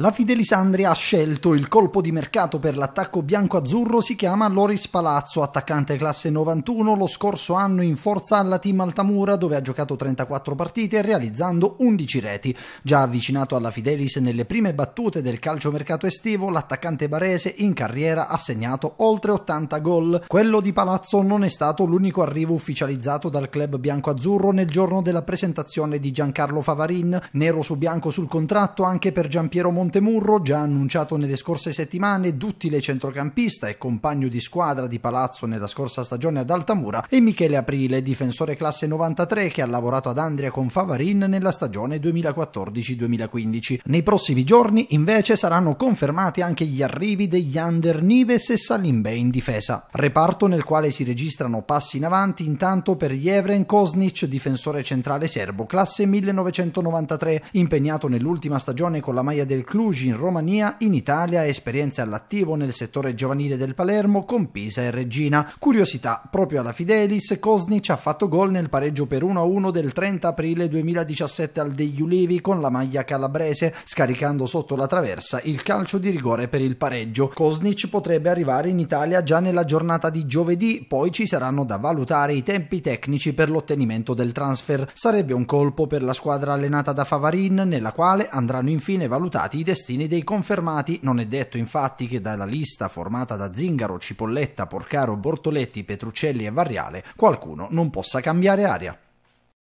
La Fidelisandria ha scelto il colpo di mercato per l'attacco bianco-azzurro si chiama Loris Palazzo, attaccante classe 91, lo scorso anno in forza alla team Altamura dove ha giocato 34 partite realizzando 11 reti. Già avvicinato alla Fidelis nelle prime battute del calciomercato estivo, l'attaccante barese in carriera ha segnato oltre 80 gol. Quello di Palazzo non è stato l'unico arrivo ufficializzato dal club bianco-azzurro nel giorno della presentazione di Giancarlo Favarin, nero su bianco sul contratto anche per Giampiero Montalvo. Montemurro, già annunciato nelle scorse settimane, duttile centrocampista e compagno di squadra di Palazzo nella scorsa stagione ad Altamura, e Michele Aprile, difensore classe 93 che ha lavorato ad Andria con Favarin nella stagione 2014-2015. Nei prossimi giorni, invece, saranno confermati anche gli arrivi degli under Nives e Salimbe in difesa. Reparto nel quale si registrano passi in avanti intanto per Jevren Kosnic, difensore centrale serbo, classe 1993, impegnato nell'ultima stagione con la maglia del club conclusi in Romania, in Italia esperienze all'attivo nel settore giovanile del Palermo con Pisa e Regina. Curiosità, proprio alla Fidelis, Kosnic ha fatto gol nel pareggio per 1-1 del 30 aprile 2017 al degli Ulevi con la maglia calabrese, scaricando sotto la traversa il calcio di rigore per il pareggio. Kosnic potrebbe arrivare in Italia già nella giornata di giovedì, poi ci saranno da valutare i tempi tecnici per l'ottenimento del transfer. Sarebbe un colpo per la squadra allenata da Favarin, nella quale andranno infine valutati i destini dei confermati. Non è detto infatti che dalla lista formata da Zingaro, Cipolletta, Porcaro, Bortoletti, Petruccelli e Variale qualcuno non possa cambiare aria.